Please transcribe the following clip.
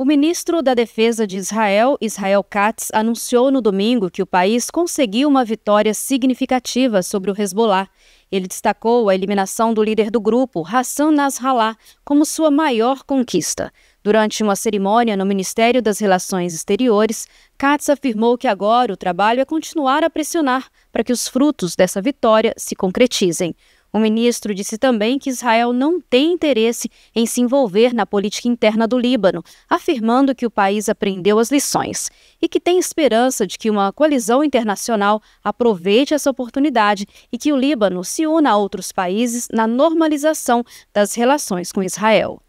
O ministro da Defesa de Israel, Israel Katz, anunciou no domingo que o país conseguiu uma vitória significativa sobre o Hezbollah. Ele destacou a eliminação do líder do grupo, Hassan Nasrallah, como sua maior conquista. Durante uma cerimônia no Ministério das Relações Exteriores, Katz afirmou que agora o trabalho é continuar a pressionar para que os frutos dessa vitória se concretizem. O ministro disse também que Israel não tem interesse em se envolver na política interna do Líbano, afirmando que o país aprendeu as lições e que tem esperança de que uma coalizão internacional aproveite essa oportunidade e que o Líbano se una a outros países na normalização das relações com Israel.